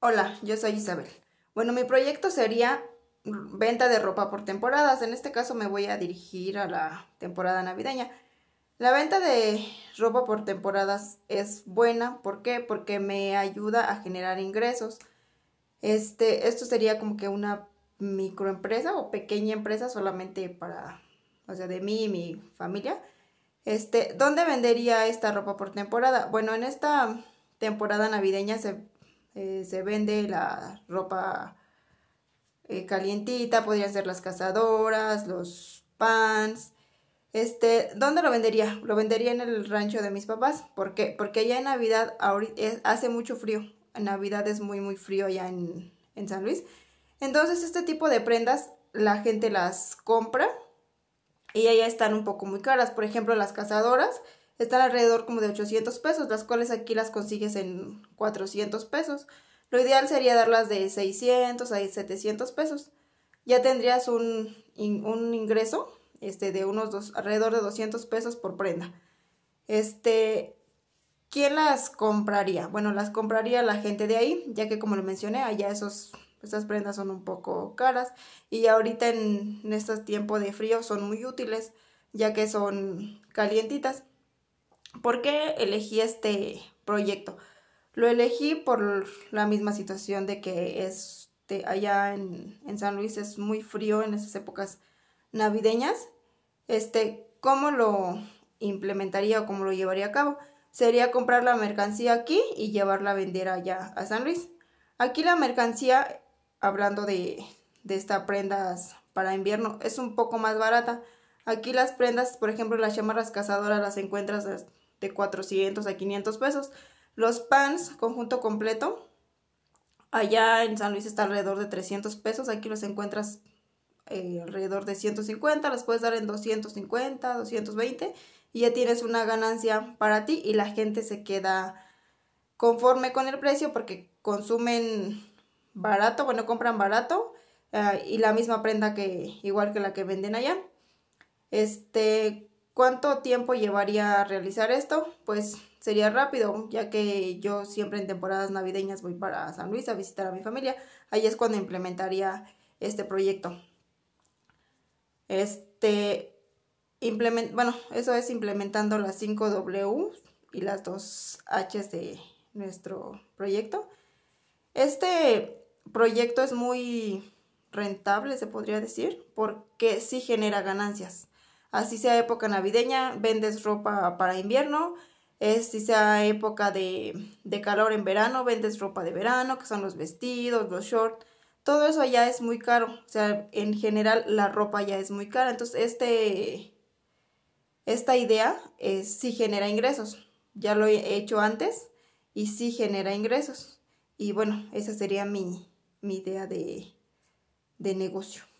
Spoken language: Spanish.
Hola, yo soy Isabel. Bueno, mi proyecto sería venta de ropa por temporadas. En este caso me voy a dirigir a la temporada navideña. La venta de ropa por temporadas es buena. ¿Por qué? Porque me ayuda a generar ingresos. Este, esto sería como que una microempresa o pequeña empresa solamente para, o sea, de mí y mi familia. Este, ¿dónde vendería esta ropa por temporada? Bueno, en esta temporada navideña se eh, se vende la ropa eh, calientita, podrían ser las cazadoras, los pants. Este, ¿dónde lo vendería? Lo vendería en el rancho de mis papás. ¿Por qué? Porque ya en Navidad hace mucho frío. En Navidad es muy, muy frío ya en, en San Luis. Entonces, este tipo de prendas la gente las compra y ya están un poco muy caras. Por ejemplo, las cazadoras están alrededor como de 800 pesos, las cuales aquí las consigues en 400 pesos. Lo ideal sería darlas de 600 a 700 pesos. Ya tendrías un, ingreso este, de unos dos, alrededor de 200 pesos por prenda. Este, ¿Quién las compraría? Bueno, las compraría la gente de ahí, ya que como lo mencioné, allá esos, esas prendas son un poco caras y ahorita en, en estos tiempos de frío son muy útiles, ya que son calientitas. ¿Por qué elegí este proyecto? Lo elegí por la misma situación de que este, allá en, San Luis es muy frío en esas épocas navideñas. Este, ¿Cómo lo implementaría o cómo lo llevaría a cabo? Sería comprar la mercancía aquí y llevarla a vender allá a San Luis. Aquí la mercancía, hablando de, de estas prendas para invierno, es un poco más barata. Aquí las prendas, por ejemplo, las chamarras cazadoras las encuentras de 400 a 500 pesos. Los pants, conjunto completo, allá en San Luis está alrededor de 300 pesos, aquí los encuentras eh, alrededor de 150, Los puedes dar en 250, 220 y ya tienes una ganancia para ti y la gente se queda conforme con el precio porque consumen barato, bueno, compran barato eh, y la misma prenda que igual que la que venden allá. Este, ¿Cuánto tiempo llevaría a realizar esto? Pues sería rápido, ya que yo siempre en temporadas navideñas voy para San Luis a visitar a mi familia. Ahí es cuando implementaría este proyecto. Este, bueno, eso es implementando las 5 W y las 2 H de nuestro proyecto. Este proyecto es muy rentable, se podría decir, porque sí genera ganancias así sea época navideña, vendes ropa para invierno, es, si sea época de, de calor en verano, vendes ropa de verano, que son los vestidos, los shorts, todo eso ya es muy caro, o sea, en general la ropa ya es muy cara, entonces este, esta idea eh, sí genera ingresos, ya lo he hecho antes y sí genera ingresos, y bueno, esa sería mi, mi idea de, de negocio.